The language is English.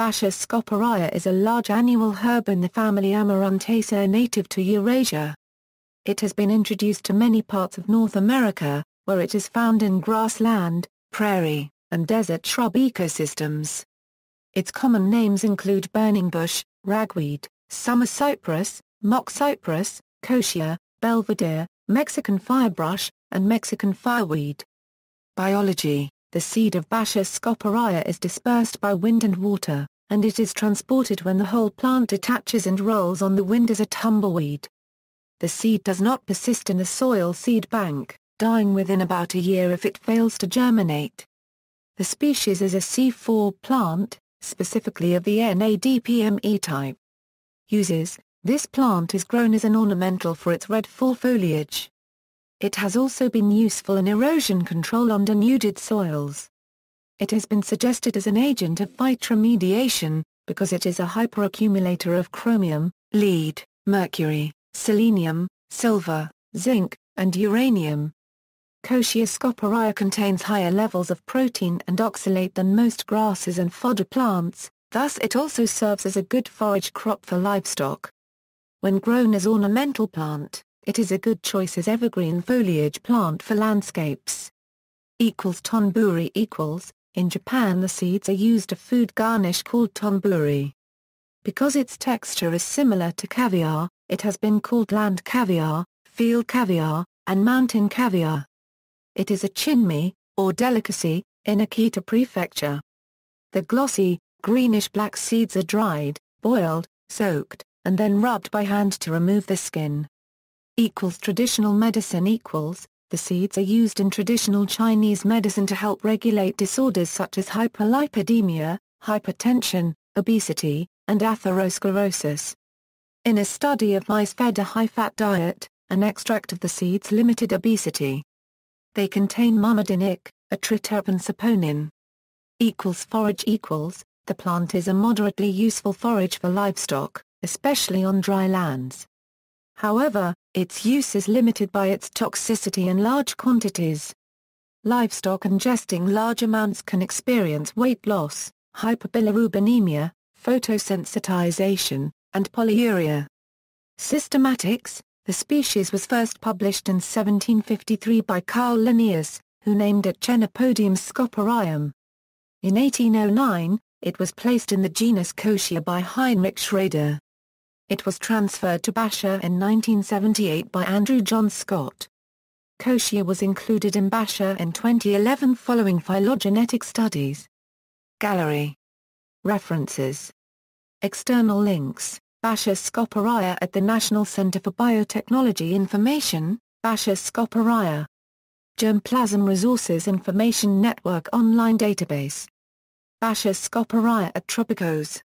Bassia scoparia is a large annual herb in the family Amaranthaceae, native to Eurasia. It has been introduced to many parts of North America, where it is found in grassland, prairie, and desert shrub ecosystems. Its common names include burning bush, ragweed, summer cypress, mock cypress, kochia, belvedere, Mexican firebrush, and Mexican fireweed. Biology The seed of Bassia scoparia is dispersed by wind and water and it is transported when the whole plant attaches and rolls on the wind as a tumbleweed. The seed does not persist in the soil seed bank, dying within about a year if it fails to germinate. The species is a C4 plant, specifically of the NADPME type. Uses, this plant is grown as an ornamental for its red fall foliage. It has also been useful in erosion control on denuded soils. It has been suggested as an agent of vitromediation, because it is a hyperaccumulator of chromium, lead, mercury, selenium, silver, zinc, and uranium. Kochia scoparia contains higher levels of protein and oxalate than most grasses and fodder plants, thus it also serves as a good forage crop for livestock. When grown as ornamental plant, it is a good choice as evergreen foliage plant for landscapes. Equals Tonburi equals in Japan the seeds are used to food garnish called tonburi. Because its texture is similar to caviar, it has been called land caviar, field caviar, and mountain caviar. It is a chinmi, or delicacy, in Akita Prefecture. The glossy, greenish-black seeds are dried, boiled, soaked, and then rubbed by hand to remove the skin. Equals traditional medicine equals the seeds are used in traditional Chinese medicine to help regulate disorders such as hyperlipidemia, hypertension, obesity, and atherosclerosis. In a study of mice fed a high-fat diet, an extract of the seeds limited obesity. They contain mumidinic, a triterpen saponin. Equals forage equals, the plant is a moderately useful forage for livestock, especially on dry lands. However, its use is limited by its toxicity in large quantities. Livestock ingesting large amounts can experience weight loss, hyperbilirubinemia, photosensitization, and polyuria. Systematics, the species was first published in 1753 by Carl Linnaeus, who named it Chenopodium scoparium. In 1809, it was placed in the genus Kochia by Heinrich Schrader. It was transferred to Basher in 1978 by Andrew John Scott. Kochia was included in Basher in 2011 following phylogenetic studies. Gallery. References. External links. Basher scoparia at the National Center for Biotechnology Information, Basher scoparia. Germplasm Resources Information Network Online Database. Basher scoparia at Tropicos.